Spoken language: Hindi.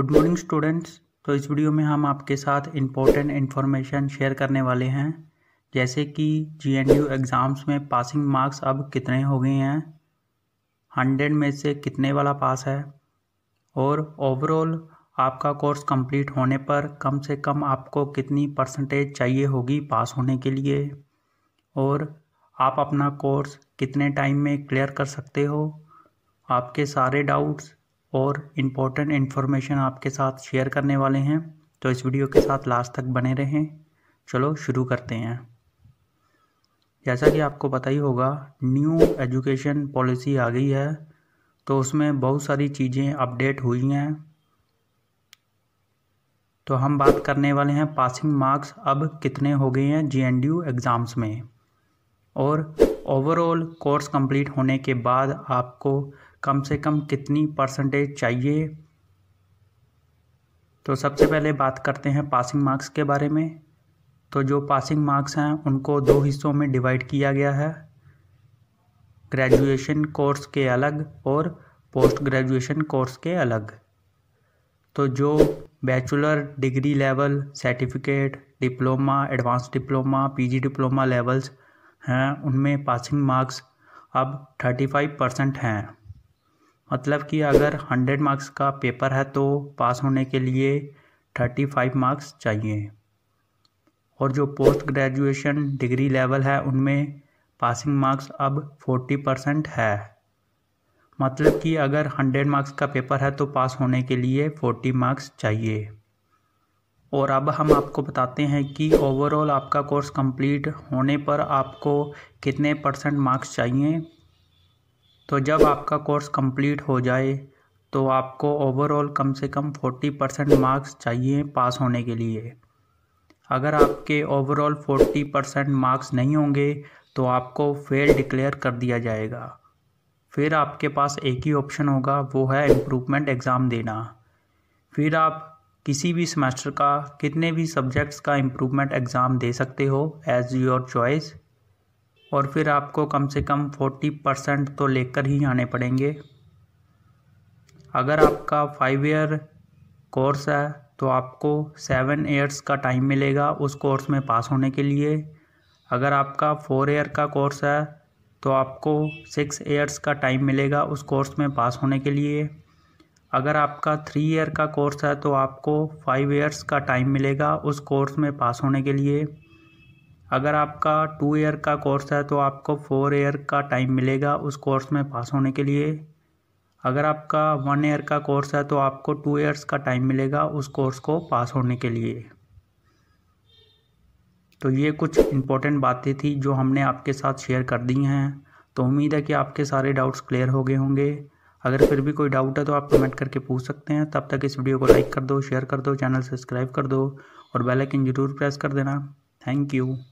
गुड मॉर्निंग स्टूडेंट्स तो इस वीडियो में हम आपके साथ इम्पोर्टेंट इन्फॉर्मेशन शेयर करने वाले हैं जैसे कि जी एन यू एग्ज़ाम्स में पासिंग मार्क्स अब कितने हो गए हैं हंड्रेड में से कितने वाला पास है और ओवरऑल आपका कोर्स कंप्लीट होने पर कम से कम आपको कितनी परसेंटेज चाहिए होगी पास होने के लिए और आप अपना कोर्स कितने टाइम में क्लियर कर सकते हो आपके सारे डाउट्स और इम्पोर्टेंट इन्फॉर्मेशन आपके साथ शेयर करने वाले हैं तो इस वीडियो के साथ लास्ट तक बने रहें चलो शुरू करते हैं जैसा कि आपको पता ही होगा न्यू एजुकेशन पॉलिसी आ गई है तो उसमें बहुत सारी चीज़ें अपडेट हुई हैं तो हम बात करने वाले हैं पासिंग मार्क्स अब कितने हो गए हैं जी एन एग्ज़ाम्स में और ओवरऑल कोर्स कंप्लीट होने के बाद आपको कम से कम कितनी परसेंटेज चाहिए तो सबसे पहले बात करते हैं पासिंग मार्क्स के बारे में तो जो पासिंग मार्क्स हैं उनको दो हिस्सों में डिवाइड किया गया है ग्रेजुएशन कोर्स के अलग और पोस्ट ग्रेजुएशन कोर्स के अलग तो जो bachelor degree level certificate diploma advance diploma PG diploma levels हैं उनमें पासिंग मार्क्स अब थर्टी फाइव परसेंट हैं मतलब कि अगर हंड्रेड मार्क्स का पेपर है तो पास होने के लिए थर्टी फाइव मार्क्स चाहिए और जो पोस्ट ग्रेजुएशन डिग्री लेवल है उनमें पासिंग मार्क्स अब फोर्टी परसेंट है मतलब कि अगर हंड्रेड मार्क्स का पेपर है तो पास होने के लिए फोर्टी मार्क्स चाहिए और अब हम आपको बताते हैं कि ओवरऑल आपका कोर्स कंप्लीट होने पर आपको कितने परसेंट मार्क्स चाहिए तो जब आपका कोर्स कंप्लीट हो जाए तो आपको ओवरऑल कम से कम फोर्टी परसेंट मार्क्स चाहिए पास होने के लिए अगर आपके ओवरऑल फोर्टी परसेंट मार्क्स नहीं होंगे तो आपको फेल डिक्लेयर कर दिया जाएगा फिर आपके पास एक ही ऑप्शन होगा वो है इम्प्रूवमेंट एग्ज़ाम देना फिर आप किसी भी सेमेस्टर का कितने भी सब्जेक्ट्स का इम्प्रूवमेंट एग्ज़ाम दे सकते हो एज़ योर चॉइस और फिर आपको कम से कम फोर्टी परसेंट तो लेकर ही आने पड़ेंगे अगर आपका फाइव ईयर कोर्स है तो आपको सेवन ईयर्स का टाइम मिलेगा उस कोर्स में पास होने के लिए अगर आपका फोर ईयर का कोर्स है तो आपको सिक्स ईयर्स का टाइम मिलेगा उस कोर्स में पास होने के लिए अगर आपका थ्री ईयर का कोर्स है तो आपको फाइव ईयर्स का टाइम मिलेगा उस कोर्स में पास होने के लिए अगर आपका टू ईयर का कोर्स है तो आपको फोर ईयर का टाइम मिलेगा उस कोर्स में पास होने के लिए अगर आपका वन ईयर का कोर्स है तो आपको टू ईयर्स का टाइम मिलेगा उस कोर्स को पास होने के लिए तो ये कुछ इम्पोर्टेंट बातें थी जो हमने आपके साथ शेयर कर दी हैं तो उम्मीद है कि आपके सारे डाउट्स क्लियर हो गए होंगे अगर फिर भी कोई डाउट है तो आप कमेंट करके पूछ सकते हैं तब तक इस वीडियो को लाइक कर दो शेयर कर दो चैनल सब्सक्राइब कर दो और बेल आइकन ज़रूर प्रेस कर देना थैंक यू